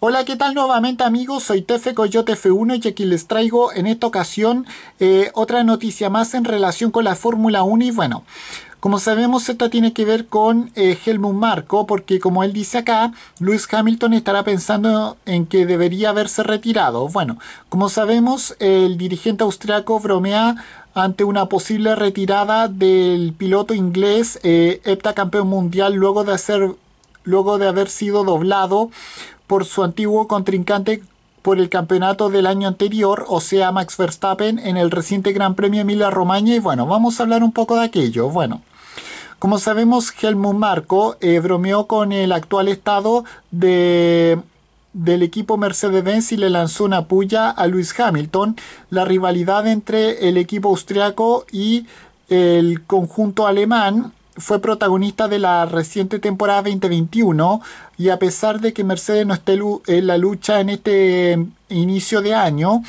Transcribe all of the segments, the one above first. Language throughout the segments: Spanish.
Hola, ¿qué tal nuevamente amigos? Soy Tefe Coyote F1 y aquí les traigo en esta ocasión eh, otra noticia más en relación con la Fórmula 1 y bueno, como sabemos, esto tiene que ver con eh, Helmut Marco, porque como él dice acá, Lewis Hamilton estará pensando en que debería haberse retirado. Bueno, como sabemos, el dirigente austriaco bromea ante una posible retirada del piloto inglés, eh, heptacampeón mundial, luego de hacer luego de haber sido doblado por su antiguo contrincante por el campeonato del año anterior, o sea, Max Verstappen, en el reciente Gran Premio Emilia-Romagna. Y bueno, vamos a hablar un poco de aquello. Bueno, como sabemos, Helmut Marco eh, bromeó con el actual estado de, del equipo Mercedes-Benz y le lanzó una puya a Lewis Hamilton. La rivalidad entre el equipo austriaco y el conjunto alemán fue protagonista de la reciente temporada 2021 y a pesar de que Mercedes no esté en la lucha en este em, inicio de año,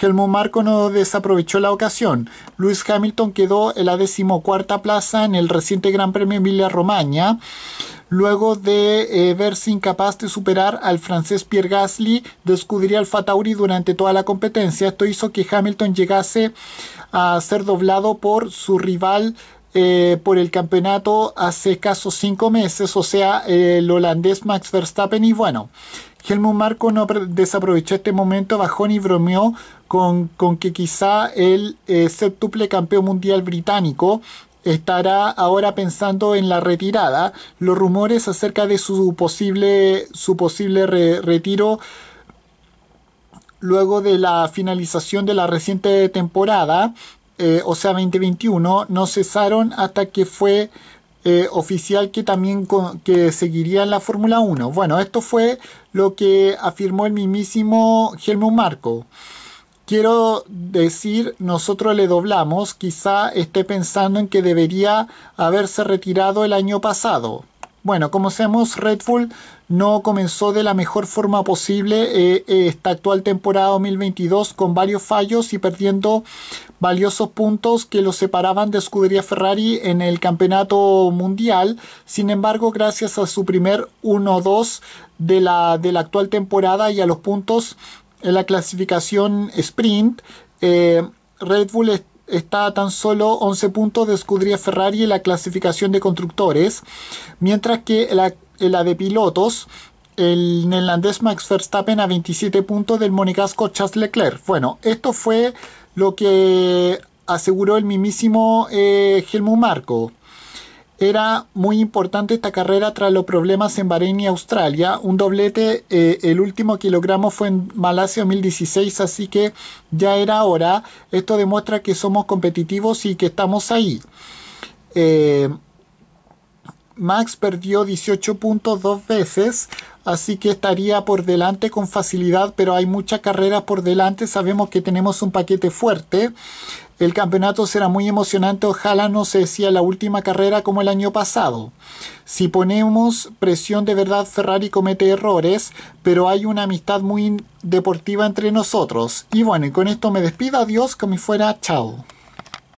Helmut Marco no desaprovechó la ocasión. Luis Hamilton quedó en la decimocuarta plaza en el reciente Gran Premio Emilia Romagna, luego de eh, verse incapaz de superar al francés Pierre Gasly Descubriría al Fatauri durante toda la competencia. Esto hizo que Hamilton llegase a ser doblado por su rival eh, por el campeonato hace escasos cinco meses, o sea, el holandés Max Verstappen. Y bueno, Helmut Marco no desaprovechó este momento bajó ni bromeó con, que quizá el eh, campeón mundial británico estará ahora pensando en la retirada. Los rumores acerca de su posible, su posible retiro luego de la finalización de la reciente temporada eh, o sea 2021, no cesaron hasta que fue eh, oficial que también que seguiría la Fórmula 1. Bueno, esto fue lo que afirmó el mismísimo Helmut Marco. Quiero decir, nosotros le doblamos, quizá esté pensando en que debería haberse retirado el año pasado. Bueno, como sabemos, Red Bull no comenzó de la mejor forma posible eh, eh, esta actual temporada 2022 con varios fallos y perdiendo valiosos puntos que los separaban de Escudería Ferrari en el campeonato mundial. Sin embargo, gracias a su primer 1-2 de la, de la actual temporada y a los puntos en la clasificación sprint, eh, Red Bull está a tan solo 11 puntos de Escudería Ferrari en la clasificación de constructores, mientras que la, la de pilotos el neerlandés Max Verstappen a 27 puntos del monegasco Charles Leclerc. Bueno, esto fue lo que aseguró el mismísimo eh, Helmut Marco era muy importante esta carrera tras los problemas en Bahrein y Australia. Un doblete, eh, el último kilogramo fue en Malasia 2016, así que ya era hora. Esto demuestra que somos competitivos y que estamos ahí. Eh, Max perdió 18 puntos dos veces, así que estaría por delante con facilidad, pero hay muchas carreras por delante. Sabemos que tenemos un paquete fuerte. El campeonato será muy emocionante, ojalá no se decía la última carrera como el año pasado. Si ponemos presión de verdad, Ferrari comete errores, pero hay una amistad muy deportiva entre nosotros. Y bueno, y con esto me despido, adiós, como fuera, chao.